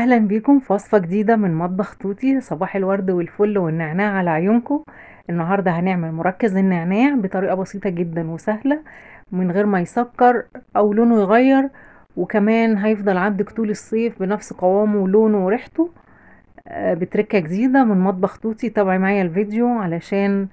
اهلا بيكم في وصفه جديده من مطبخ توتي صباح الورد والفل والنعناع على عيونكم النهارده هنعمل مركز النعناع بطريقه بسيطه جدا وسهله من غير ما يسكر او لونه يغير وكمان هيفضل عندك طول الصيف بنفس قوامه ولونه وريحته آه، بتركه جديده من مطبخ توتي تابعي معايا الفيديو علشان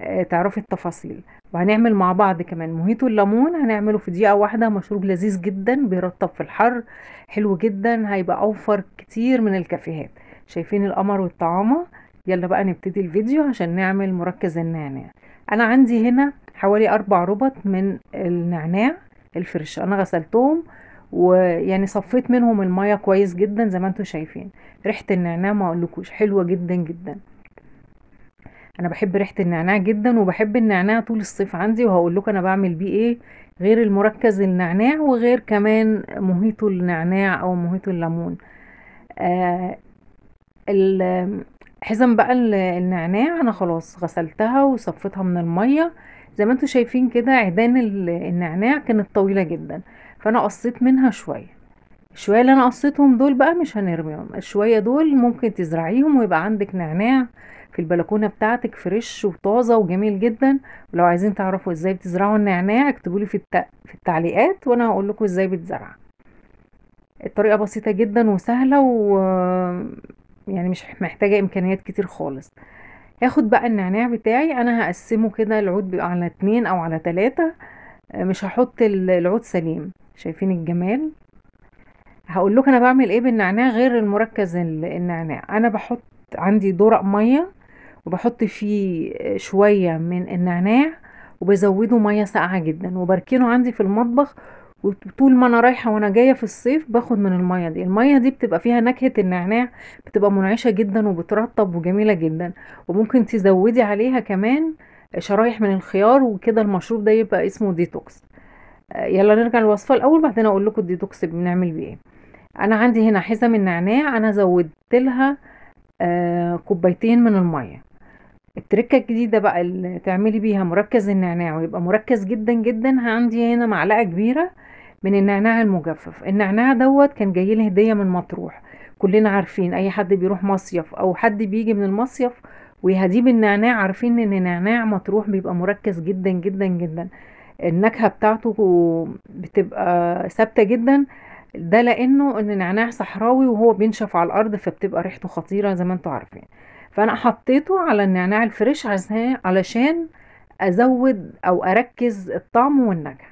آه، تعرفي التفاصيل وهنعمل مع بعض كمان مهيتو الليمون هنعمله في دقيقة واحدة مشروب لذيذ جدا بيرطب في الحر حلو جدا هيبقى أوفر كتير من الكافيهات شايفين القمر والطعامة يلا بقى نبتدي الفيديو عشان نعمل مركز النعناع أنا عندي هنا حوالي أربع ربط من النعناع الفرش أنا غسلتهم ويعني صفيت منهم المية كويس جدا زي ما انتوا شايفين ريحة النعناع ما اقولكوش حلوة جدا جدا انا بحب ريحه النعناع جدا وبحب النعناع طول الصيف عندي وهقول لكم انا بعمل بيه ايه غير المركز النعناع وغير كمان مهيط النعناع او مهيط الليمون آه، حزم بقى النعناع انا خلاص غسلتها وصفيتها من الميه زي ما انتم شايفين كده عيدان النعناع كانت طويله جدا فانا قصيت منها شويه الشوية اللي انا قصيتهم دول بقى مش هنرميهم الشوية دول ممكن تزرعيهم ويبقى عندك نعناع في البلكونة بتاعتك فريش وطازة وجميل جدا ولو عايزين تعرفوا ازاي بتزرعوا النعناع اكتبولي في, الت... في التعليقات وانا هقول لكم ازاي بتزرع الطريقة بسيطة جدا وسهلة و يعني مش محتاجة امكانيات كتير خالص هاخد بقى النعناع بتاعي انا هقسمه كده العود بيبقى على اتنين او على تلاتة مش هحط العود سليم شايفين الجمال هقول لكم انا بعمل ايه بالنعناع غير المركز النعناع انا بحط عندي درق ميه وبحط فيه شويه من النعناع وبزوده ميه ساقعه جدا وبركنه عندي في المطبخ وطول ما انا رايحه وانا جايه في الصيف باخد من الميه دي الميه دي بتبقى فيها نكهه النعناع بتبقى منعشه جدا وبترطب وجميله جدا وممكن تزودي عليها كمان شرايح من الخيار وكده المشروب ده يبقى اسمه ديتوكس آه، يلا نرجع للوصفه الاول بعدين اقول لكم الديتوكس بنعمل بيه ايه انا عندي هنا حزم النعناع انا زودت لها آه كوبايتين من الميه التركه الجديده بقى اللي تعملي بيها مركز النعناع ويبقى مركز جدا جدا عندي هنا معلقه كبيره من النعناع المجفف النعناع دوت كان جاي لي هديه من مطروح كلنا عارفين اي حد بيروح مصيف او حد بيجي من المصيف ويهديه بالنعناع عارفين ان نعناع مطروح بيبقى مركز جدا جدا جدا النكهه بتاعته بتبقى ثابته جدا ده لانه ان النعناع صحراوي وهو بينشف على الارض فبتبقى ريحته خطيره زي ما انتم عارفين فانا حطيته على النعناع الفريش علشان ازود او اركز الطعم والنكهه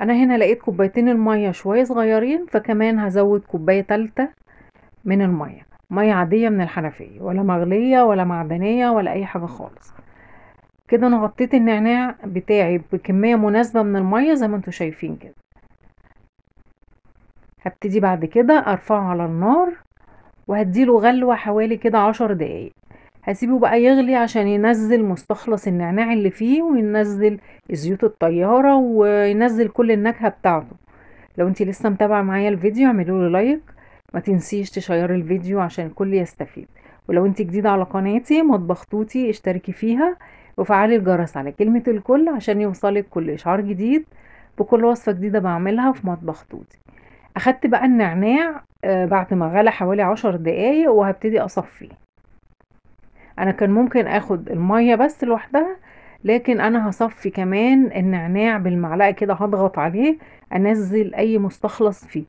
انا هنا لقيت كوبايتين الميه شويه صغيرين فكمان هزود كوبايه تالته من الميه ميه عاديه من الحنفيه ولا مغليه ولا معدنيه ولا اي حاجه خالص كده انا غطيت النعناع بتاعي بكميه مناسبه من الميه زي ما انتم شايفين كده هبتدي بعد كده ارفعه على النار وهديله غلوة حوالي كده عشر دقايق هسيبه بقى يغلي عشان ينزل مستخلص النعناع اللي فيه وينزل زيوت الطيارة وينزل كل النكهة بتاعته لو انتي لسه متابعة معايا الفيديو اعملوا له لايك ما تنسيش تشيري الفيديو عشان الكل يستفيد ولو انت جديدة على قناتي مطبخ توتي اشتركي فيها وفعلي الجرس على كلمة الكل عشان يوصلك كل اشعار جديد بكل وصفة جديدة بعملها في مطبخ توتي اخدت بقى النعناع آه، بعد ما غلى حوالي عشر دقايق وهبتدي اصفيه انا كان ممكن اخد المية بس لوحدها لكن انا هصفي كمان النعناع بالمعلقة كده هضغط عليه انزل اي مستخلص فيه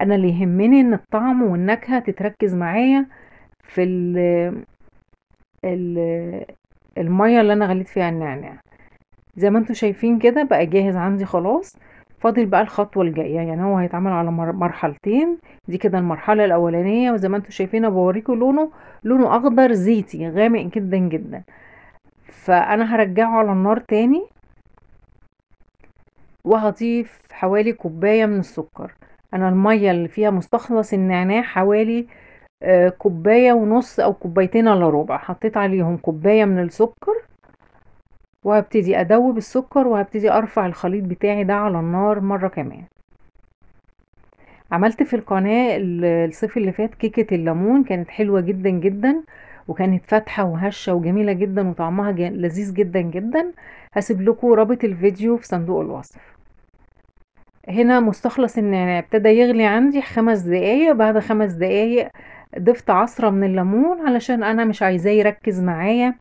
انا اللي يهمني ان الطعم والنكهة تتركز معايا في ال الـ المية اللي انا غليت فيها النعناع زي ما انتوا شايفين كده بقى جاهز عندي خلاص فاضل بقى الخطوة الجاية يعني هو هيتعمل على مرحلتين دي كده المرحلة الأولانية وزي ما انتوا شايفين بوريكم لونه لونه أخضر زيتي غامق جدا جدا فأنا هرجعه على النار تاني وهضيف حوالي كوباية من السكر أنا المية اللي فيها مستخلص النعناع حوالي آه، كوباية ونص أو كوبايتين إلا ربع حطيت عليهم كوباية من السكر وهبتدي ادوب السكر وهبتدي ارفع الخليط بتاعي ده على النار مرة كمان عملت في القناة الصيف اللي فات كيكة الليمون كانت حلوة جدا جدا وكانت فاتحة وهشة وجميلة جدا وطعمها لذيذ جدا جدا هسيب لكم رابط الفيديو في صندوق الوصف هنا مستخلص النعناع ابتدى يغلي عندي خمس دقايق بعد خمس دقايق ضفت عصرة من الليمون علشان انا مش عايزاه يركز معايا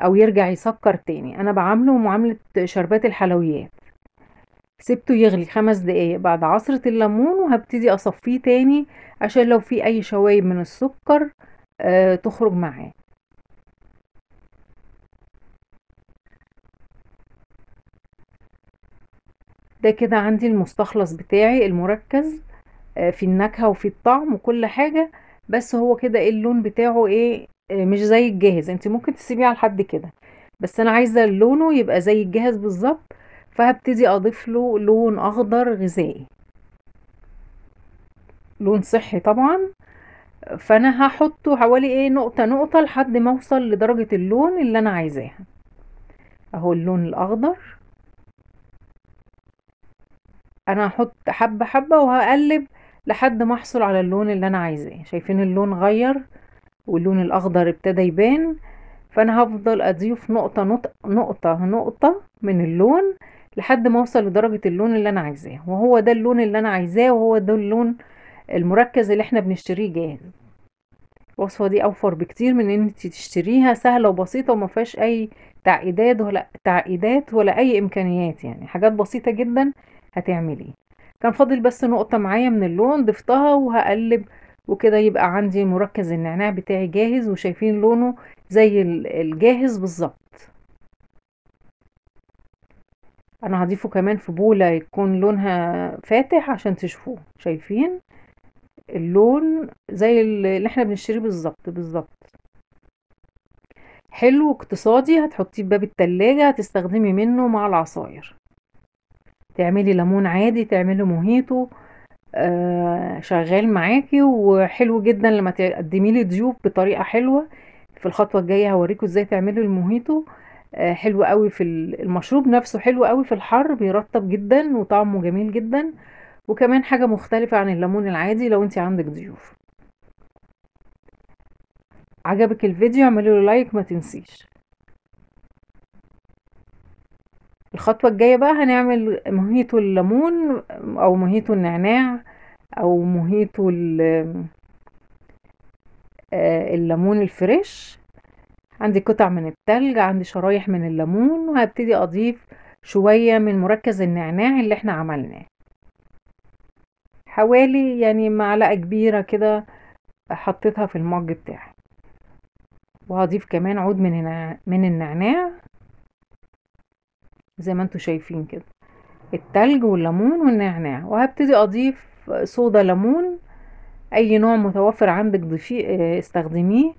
او يرجع يسكر تاني انا بعامله معاملة شربات الحلويات سبته يغلي خمس دقايق بعد عصرة الليمون وهبتدي اصفيه تاني عشان لو في اي شوايب من السكر آه تخرج معاه ده كده عندي المستخلص بتاعي المركز آه، في النكهة وفي الطعم وكل حاجة بس هو كده اللون بتاعه ايه آه، مش زي الجاهز انت ممكن تسيبيه على حد كده بس انا عايزه لونه يبقى زي الجاهز بالظبط فهبتدي اضيف له لون اخضر غذائي لون صحي طبعا فانا هحطه حوالي ايه نقطه نقطه لحد ما اوصل لدرجه اللون اللي انا عايزاها اهو اللون الاخضر انا هحط حبه حبه وهقلب لحد ما احصل على اللون اللي انا عايزاه شايفين اللون غير واللون الاخضر ابتدى يبان فانا هفضل اضيف نقطة نقطة نقطة, نقطة من اللون لحد ما اوصل لدرجة اللون اللي انا عايزاه وهو ده اللون اللي انا عايزاه وهو ده اللون المركز اللي احنا بنشتريه جاهز الوصفة دي اوفر بكتير من ان انت تشتريها سهلة وبسيطة وما فيهاش اي تعقيدات ولا تعقيدات ولا اي امكانيات يعني حاجات بسيطة جدا هتعمليه كان فاضل بس نقطة معايا من اللون ضفتها وهقلب وكده يبقى عندي مركز النعناع بتاعي جاهز وشايفين لونه زي الجاهز بالظبط انا هضيفه كمان في بولة يكون لونها فاتح عشان تشوفوه شايفين اللون زي اللي احنا بنشتريه بالظبط بالظبط حلو اقتصادي هتحطيه في باب التلاجة هتستخدمي منه مع العصاير تعملي ليمون عادي تعملي موهيتو آه، شغال معاكي وحلو جدا لما تقدمي لي ضيوف بطريقه حلوه في الخطوه الجايه هوريكم ازاي تعملوا الموهيتو آه، حلو قوي في المشروب نفسه حلو قوي في الحر بيرطب جدا وطعمه جميل جدا وكمان حاجه مختلفه عن الليمون العادي لو انت عندك ضيوف عجبك الفيديو اعملوا لايك ما تنسيش الخطوة الجاية بقى هنعمل مهيط الليمون او مهيط النعناع او موهيتو آه، الليمون الفريش عندي قطع من التلج عندي شرايح من الليمون وهبتدي اضيف شوية من مركز النعناع اللي احنا عملناه حوالي يعني معلقة كبيرة كده حطيتها في المج بتاعي وهضيف كمان عود من النعناع زي ما انتوا شايفين كده التلج والليمون والنعناع وهبتدي اضيف صودا ليمون اي نوع متوفر عندك ضيفيه استخدميه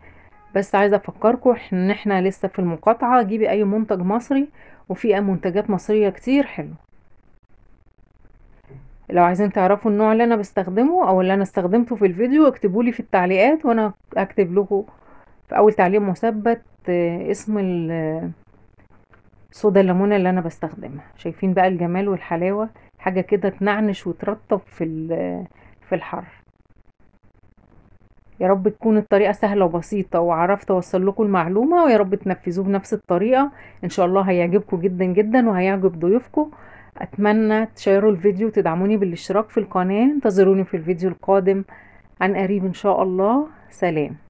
بس عايزه افكركم ان احنا لسه في المقاطعه جيبي اي منتج مصري وفي منتجات مصريه كتير حلوه لو عايزين تعرفوا النوع اللي انا بستخدمه او اللي انا استخدمته في الفيديو اكتبوا لي في التعليقات وانا اكتب لكم في اول تعليق مثبت آه، اسم صودا الليمون اللي انا بستخدمها شايفين بقى الجمال والحلاوه حاجه كده تنعنش وترطب في في الحر يا رب تكون الطريقه سهله وبسيطه وعرفت اوصل لكم المعلومه ويا رب تنفذوه بنفس الطريقه ان شاء الله هيعجبكم جدا جدا وهيعجب ضيوفكم اتمنى تشيروا الفيديو وتدعموني بالاشتراك في القناه انتظروني في الفيديو القادم عن قريب ان شاء الله سلام